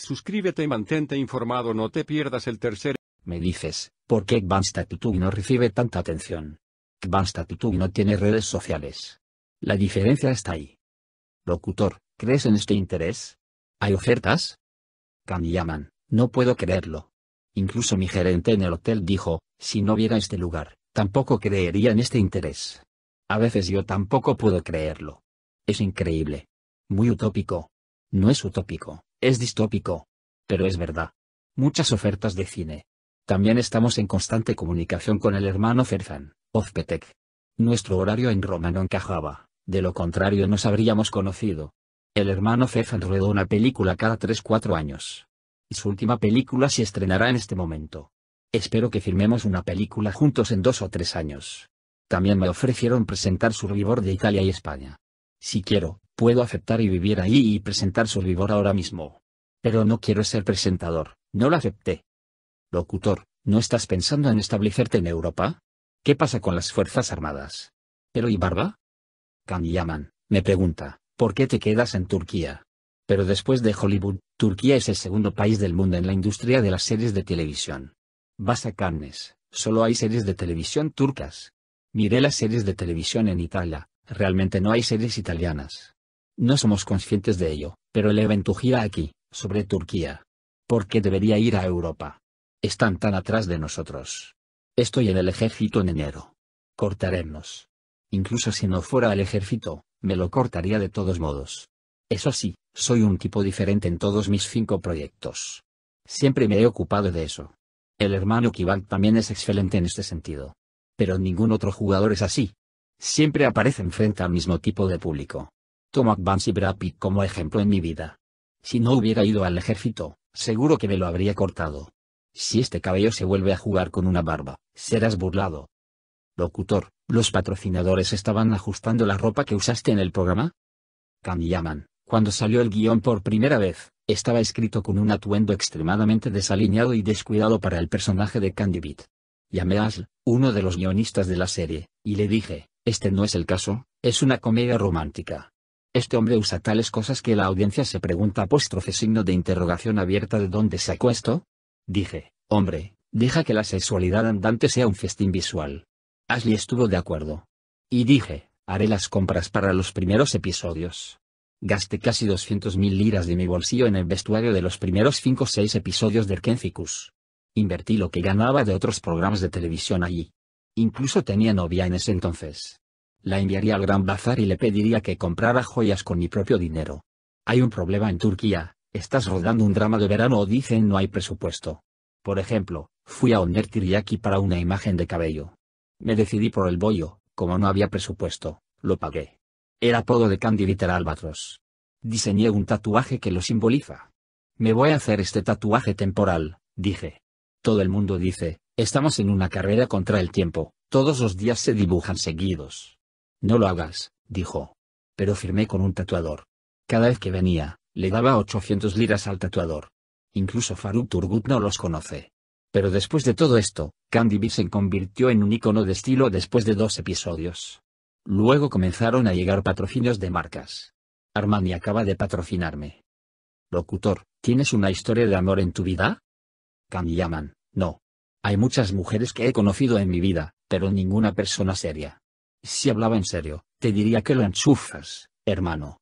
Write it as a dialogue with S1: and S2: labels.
S1: Suscríbete y mantente informado, no te pierdas el tercer. Me dices, ¿por qué Kbanstatutug no recibe tanta atención? Kbanstatutug no tiene redes sociales. La diferencia está ahí. Locutor, ¿crees en este interés? ¿Hay ofertas? Kamiyaman, no puedo creerlo. Incluso mi gerente en el hotel dijo, si no viera este lugar, tampoco creería en este interés. A veces yo tampoco puedo creerlo. Es increíble. Muy utópico. No es utópico. Es distópico. Pero es verdad. Muchas ofertas de cine. También estamos en constante comunicación con el hermano Ferzan, Ozpetek. Nuestro horario en Roma no encajaba, de lo contrario nos habríamos conocido. El hermano Ferzan ruedó una película cada 3-4 años. Y su última película se estrenará en este momento. Espero que firmemos una película juntos en dos o tres años. También me ofrecieron presentar su rigor de Italia y España. Si quiero, Puedo aceptar y vivir ahí y presentar su ahora mismo. Pero no quiero ser presentador, no lo acepté. Locutor, ¿no estás pensando en establecerte en Europa? ¿Qué pasa con las Fuerzas Armadas? ¿Pero y Barba? Kamiyaman, me pregunta, ¿por qué te quedas en Turquía? Pero después de Hollywood, Turquía es el segundo país del mundo en la industria de las series de televisión. Vas a Cannes, solo hay series de televisión turcas. Miré las series de televisión en Italia, realmente no hay series italianas. No somos conscientes de ello, pero el tu gira aquí, sobre Turquía. Porque debería ir a Europa. Están tan atrás de nosotros. Estoy en el ejército en enero. Cortaremos. Incluso si no fuera al ejército, me lo cortaría de todos modos. Eso sí, soy un tipo diferente en todos mis cinco proyectos. Siempre me he ocupado de eso. El hermano Kivan también es excelente en este sentido. Pero ningún otro jugador es así. Siempre aparece enfrente al mismo tipo de público. Tomo a Bansi como ejemplo en mi vida. Si no hubiera ido al ejército, seguro que me lo habría cortado. Si este cabello se vuelve a jugar con una barba, serás burlado. Locutor, ¿los patrocinadores estaban ajustando la ropa que usaste en el programa? Yaman, cuando salió el guión por primera vez, estaba escrito con un atuendo extremadamente desalineado y descuidado para el personaje de Candy Beat. Llamé a Asl, uno de los guionistas de la serie, y le dije, este no es el caso, es una comedia romántica. Este hombre usa tales cosas que la audiencia se pregunta apóstrofe signo de interrogación abierta de dónde sacó esto. Dije, hombre, deja que la sexualidad andante sea un festín visual. Ashley estuvo de acuerdo. Y dije, haré las compras para los primeros episodios. Gasté casi mil liras de mi bolsillo en el vestuario de los primeros 5 o 6 episodios de Kenzicus. Invertí lo que ganaba de otros programas de televisión allí. Incluso tenía novia en ese entonces. La enviaría al gran bazar y le pediría que comprara joyas con mi propio dinero. Hay un problema en Turquía, estás rodando un drama de verano o dicen no hay presupuesto. Por ejemplo, fui a Onder tiriaki para una imagen de cabello. Me decidí por el bollo, como no había presupuesto, lo pagué. Era apodo de Candy Albatros. Diseñé un tatuaje que lo simboliza. Me voy a hacer este tatuaje temporal, dije. Todo el mundo dice, estamos en una carrera contra el tiempo, todos los días se dibujan seguidos. No lo hagas, dijo. Pero firmé con un tatuador. Cada vez que venía, le daba 800 liras al tatuador. Incluso Faruk Turgut no los conoce. Pero después de todo esto, Candy B se convirtió en un icono de estilo después de dos episodios. Luego comenzaron a llegar patrocinios de marcas. Armani acaba de patrocinarme. Locutor, ¿tienes una historia de amor en tu vida? Candy Yaman, no. Hay muchas mujeres que he conocido en mi vida, pero ninguna persona seria. Si hablaba en serio, te diría que lo enchufas, hermano.